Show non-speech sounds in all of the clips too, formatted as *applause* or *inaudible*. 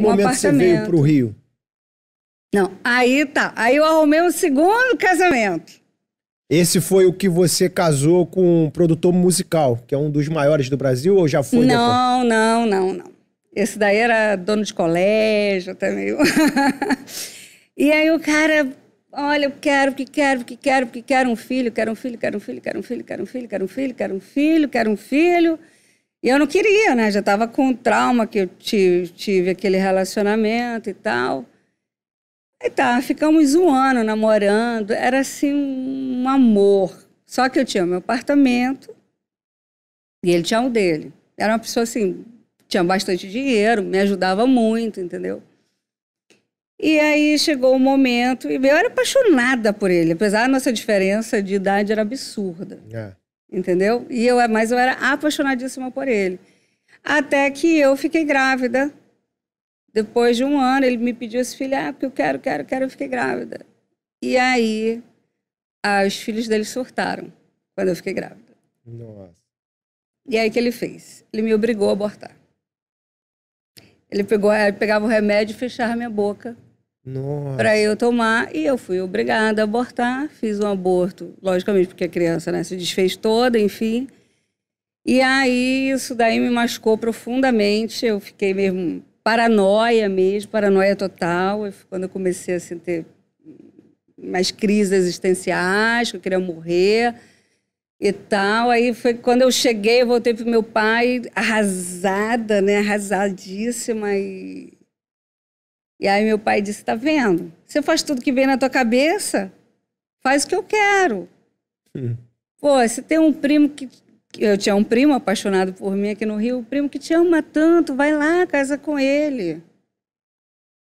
um momento você veio para o Rio? Não, aí tá. Aí eu arrumei um segundo casamento. Esse foi o que você casou com um produtor musical, que é um dos maiores do Brasil, ou já foi? Não, depois? não, não, não. Esse daí era dono de colégio, até tá meio. *laughs* e aí o cara, olha, eu quero, que quero, que quero, que quero quero um filho, quero um filho, quero um filho, quero um filho, quero um filho, quero um filho, quero um filho. Quero um filho. E eu não queria, né? Já estava com trauma que eu tive, tive aquele relacionamento e tal. Aí tá, ficamos um ano namorando. Era assim um amor. Só que eu tinha meu apartamento e ele tinha o um dele. Era uma pessoa assim, tinha bastante dinheiro, me ajudava muito, entendeu? E aí chegou o um momento, e eu era apaixonada por ele, apesar da nossa diferença de idade era absurda. É entendeu? E eu, é, mas eu era apaixonadíssima por ele. Até que eu fiquei grávida. Depois de um ano, ele me pediu esse filho, ah, porque eu quero, quero, quero, eu fiquei grávida. E aí, ah, os filhos dele surtaram quando eu fiquei grávida. Nossa. E aí, o que ele fez? Ele me obrigou a abortar. Ele, pegou, ele eh, pegava o remédio e fechava minha boca para eu tomar e eu fui obrigada a abortar, fiz um aborto, logicamente porque a criança né, se desfez toda, enfim. E aí isso daí me machucou profundamente, eu fiquei mesmo paranoia mesmo, paranoia total. Eu, quando eu comecei assim, a ter mais crises existenciais, que eu queria morrer e tal. Aí foi quando eu cheguei, eu voltei pro meu pai arrasada, né, arrasadíssima e e aí meu pai disse: "Tá vendo? Você faz tudo que vem na tua cabeça. Faz o que eu quero." Hum. Pô, você tem um primo que eu tinha um primo apaixonado por mim aqui no Rio, um primo que te ama tanto, vai lá, casa com ele.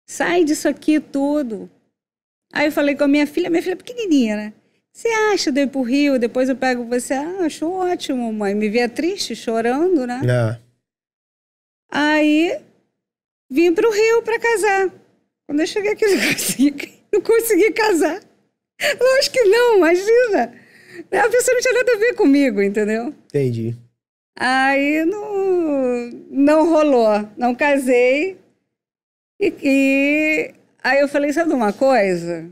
Sai disso aqui tudo. Aí eu falei com a minha filha, minha filha é pequenininha, né? Você acha de eu ir pro Rio, depois eu pego você? Ah, acho ótimo, mãe. Me via triste, chorando, né? É. Aí vim para o Rio para casar. Quando eu cheguei aqui, eu não consegui, não consegui casar. Lógico que não, imagina. A pessoa não tinha nada a ver comigo, entendeu? Entendi. Aí não, não rolou, não casei. E, e aí eu falei, sabe uma coisa?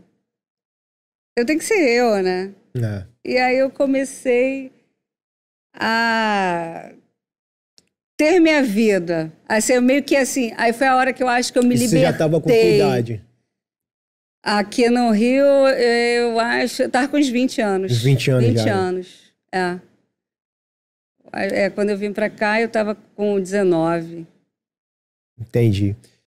Eu tenho que ser eu, né? É. E aí eu comecei a ter minha vida. Assim, eu meio que assim, aí foi a hora que eu acho que eu me libertei. Você já estava com que idade? Aqui no Rio, eu acho, eu estava com uns 20 anos. Uns 20 anos 20 já. Né? anos, é. é. Quando eu vim para cá, eu estava com 19. Entendi.